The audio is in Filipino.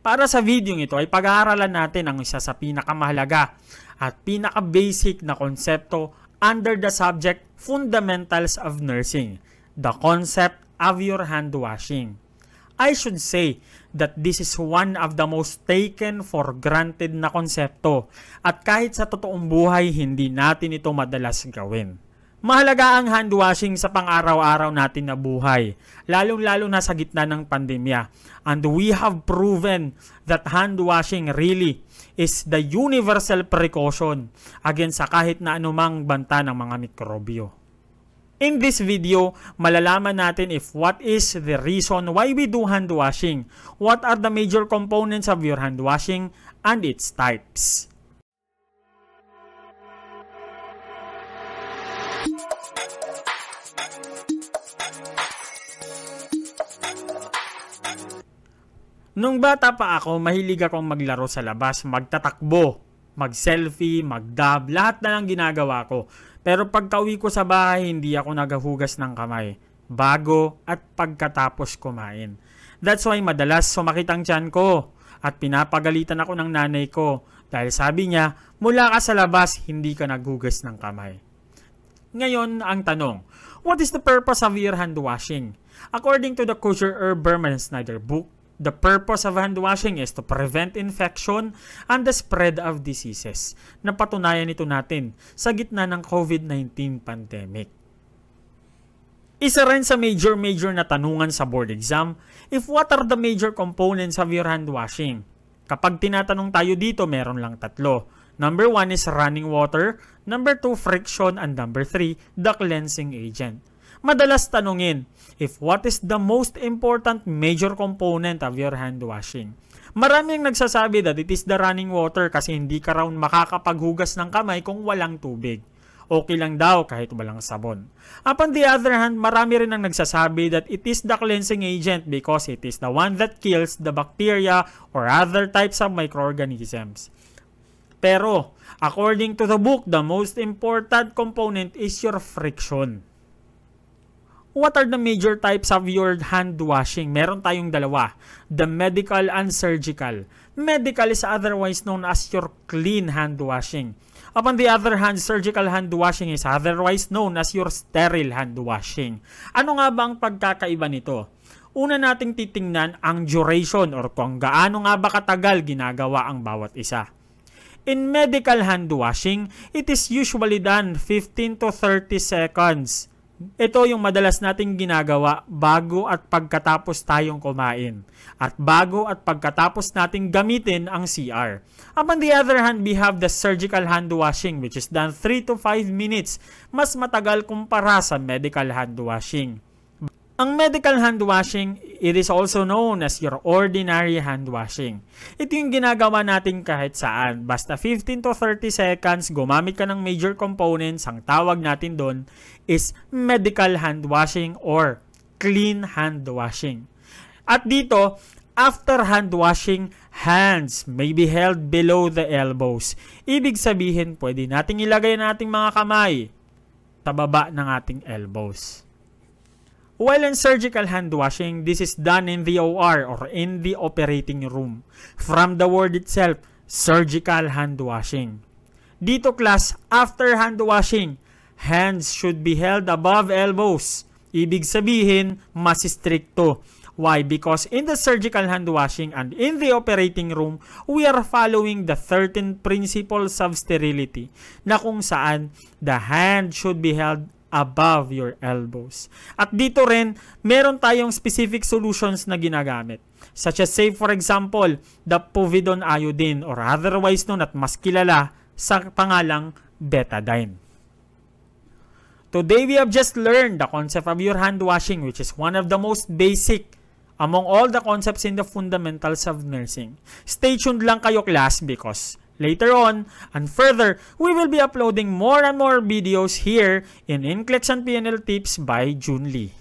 Para sa video ito ay pag-aaralan natin ang isa sa pinakamahalaga at pinaka-basic na konsepto under the subject Fundamentals of Nursing, the concept of your hand washing. I should say that this is one of the most taken for granted na konsepto at kahit sa totoong buhay hindi natin ito madalas gawin. Mahalaga ang hand washing sa pang-araw-araw natin na buhay, lalong-lalo na sa gitna ng pandemya. And we have proven that hand washing really is the universal precaution against sa kahit na anumang banta ng mga mikrobyo. In this video, malalaman natin if what is the reason why we do hand washing, what are the major components of your hand washing, and its types. Nung bata pa ako, mahilig akong maglaro sa labas, magtatakbo, mag-selfie, mag-dab, lahat na lang ginagawa ko. Pero pagka-uwi ko sa bahay, hindi ako naghuhugas ng kamay, bago at pagkatapos kumain. That's why madalas sumakit ang tiyan ko at pinapagalitan ako ng nanay ko dahil sabi niya, mula ka sa labas, hindi ka naghugas ng kamay. Ngayon, ang tanong, what is the purpose of ear hand washing? According to the Kosher Herb Berman Snyder book, The purpose of hand washing is to prevent infection and the spread of diseases. Napatunayan ito natin sa gitna ng COVID-19 pandemic. Isa rin sa major-major na tanungan sa board exam, if what are the major components of your hand washing? Kapag tinatanong tayo dito, meron lang tatlo. Number 1 is running water, number 2 friction, and number 3, the cleansing agent madalas tanungin if what is the most important major component of your hand washing. Marami ang nagsasabi that it is the running water kasi hindi ka raw makakapaghugas ng kamay kung walang tubig. Okay lang daw kahit walang sabon. Up on the other hand, marami rin ang nagsasabi that it is the cleansing agent because it is the one that kills the bacteria or other types of microorganisms. Pero, according to the book, the most important component is your friction. What are the major types of your hand washing? Meron tayong dalawa, the medical and surgical. Medical is otherwise known as your clean hand washing. Upon the other hand, surgical hand washing is otherwise known as your sterile hand washing. Ano nga ba ang pagkakaiba nito? Una nating titingnan ang duration or kung gaano nga ba katagal ginagawa ang bawat isa. In medical hand washing, it is usually done 15 to 30 seconds ito yung madalas nating ginagawa bago at pagkatapos tayong kumain at bago at pagkatapos nating gamitin ang CR. Upon the other hand, we have the surgical hand washing which is done 3 to 5 minutes. Mas matagal kumpara sa medical hand washing. Ang medical hand washing, it is also known as your ordinary hand washing. Ito yung ginagawa natin kahit saan. Basta 15 to 30 seconds, gumamit ka ng major components. Ang tawag natin doon is medical hand washing or clean hand washing. At dito, after hand washing, hands may be held below the elbows. Ibig sabihin, pwede nating ilagay nating mga kamay sa baba ng ating elbows. While in surgical hand washing, this is done in the OR or in the operating room. From the word itself, surgical hand washing. Dito class, after hand washing, hands should be held above elbows. Ibig sabihin, mas stricto. Why? Because in the surgical hand washing and in the operating room, we are following the 13 principles of sterility na kung saan the hand should be held above your elbows. At dito rin, meron tayong specific solutions na ginagamit. Such as say for example, the povidone iodine or otherwise known at mas kilala sa pangalang betadine. Today we have just learned the concept of your hand washing which is one of the most basic among all the concepts in the fundamentals of nursing. Stay tuned lang kayo class because Later on, and further, we will be uploading more and more videos here in Inklets and PNL Tips by June Lee.